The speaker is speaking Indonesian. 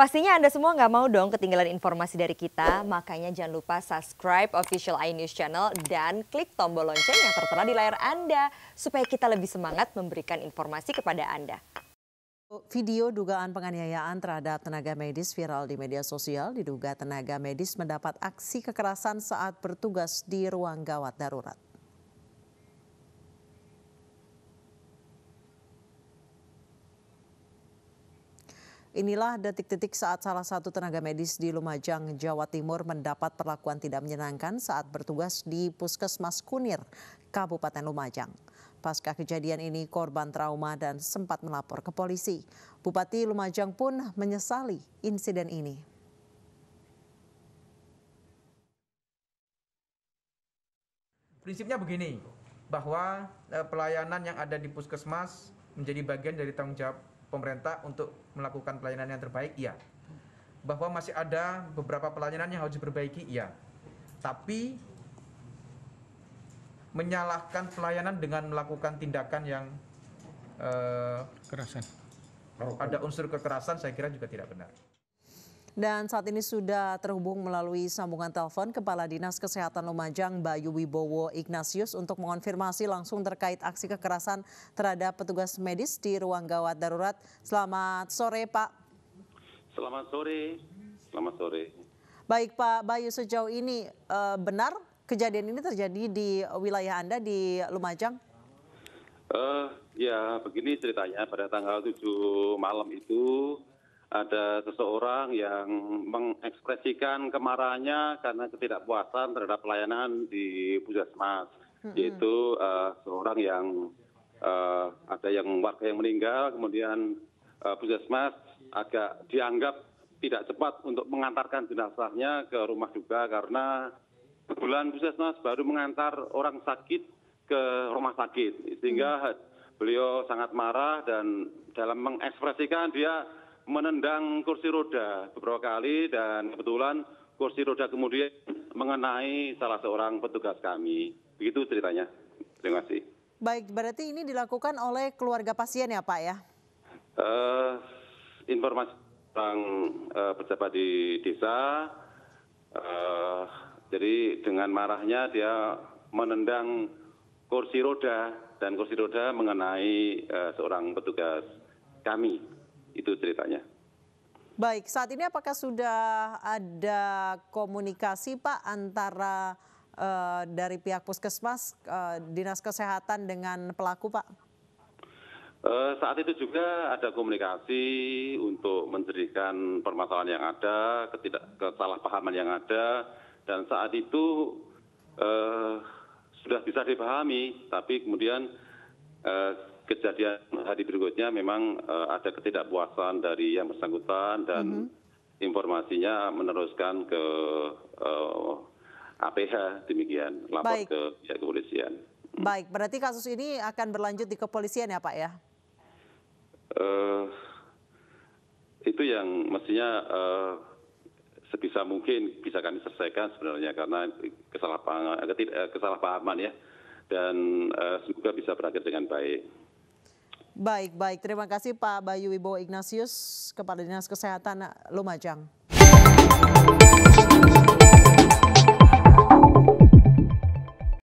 Pastinya Anda semua nggak mau dong ketinggalan informasi dari kita, makanya jangan lupa subscribe official iNews channel dan klik tombol lonceng yang tertera di layar Anda supaya kita lebih semangat memberikan informasi kepada Anda. Video dugaan penganiayaan terhadap tenaga medis viral di media sosial diduga tenaga medis mendapat aksi kekerasan saat bertugas di ruang gawat darurat. Inilah detik-detik saat salah satu tenaga medis di Lumajang, Jawa Timur mendapat perlakuan tidak menyenangkan saat bertugas di Puskesmas Kunir, Kabupaten Lumajang. Pasca kejadian ini korban trauma dan sempat melapor ke polisi. Bupati Lumajang pun menyesali insiden ini. Prinsipnya begini, bahwa eh, pelayanan yang ada di puskesmas menjadi bagian dari tanggung jawab pemerintah untuk melakukan pelayanan yang terbaik iya bahwa masih ada beberapa pelayanan yang harus diperbaiki iya tapi menyalahkan pelayanan dengan melakukan tindakan yang uh, kekerasan ada unsur kekerasan saya kira juga tidak benar dan saat ini sudah terhubung melalui sambungan telepon Kepala Dinas Kesehatan Lumajang Bayu Wibowo Ignatius untuk mengonfirmasi langsung terkait aksi kekerasan terhadap petugas medis di ruang gawat darurat. Selamat sore Pak. Selamat sore. Selamat sore. Baik Pak Bayu sejauh ini eh, benar kejadian ini terjadi di wilayah Anda di Lumajang? Uh, ya begini ceritanya pada tanggal 7 malam itu ada seseorang yang mengekspresikan kemarahannya karena ketidakpuasan terhadap pelayanan di puskesmas, hmm. yaitu uh, seorang yang uh, ada yang warga yang meninggal, kemudian uh, puskesmas agak dianggap tidak cepat untuk mengantarkan jenazahnya ke rumah duka karena bulan puskesmas baru mengantar orang sakit ke rumah sakit sehingga hmm. beliau sangat marah dan dalam mengekspresikan dia menendang kursi roda beberapa kali dan kebetulan kursi roda kemudian mengenai salah seorang petugas kami. Begitu ceritanya. Terima kasih. Baik, berarti ini dilakukan oleh keluarga pasien ya Pak ya? Uh, informasi tentang uh, pejabat di desa, uh, jadi dengan marahnya dia menendang kursi roda dan kursi roda mengenai uh, seorang petugas kami. Itu ceritanya. Baik, saat ini apakah sudah ada komunikasi Pak antara uh, dari pihak puskesmas, uh, dinas kesehatan dengan pelaku Pak? Uh, saat itu juga ada komunikasi untuk menceritakan permasalahan yang ada, ketidak kesalahpahaman yang ada, dan saat itu uh, sudah bisa dipahami, tapi kemudian uh, kejadian hari berikutnya memang eh, ada ketidakpuasan dari yang bersangkutan dan mm -hmm. informasinya meneruskan ke APH eh, demikian lapor Baik. ke pihak ya, kepolisian. Baik, berarti kasus ini akan berlanjut di kepolisian ya Pak ya? Uh, itu yang mestinya uh, sebisa mungkin bisa kami selesaikan sebenarnya karena kesalahpahaman, kesalahpahaman ya dan uh, semoga bisa berakhir dengan baik. Baik, baik. Terima kasih Pak Bayu Wibowo Ignatius, Kepala Dinas Kesehatan Lumajang.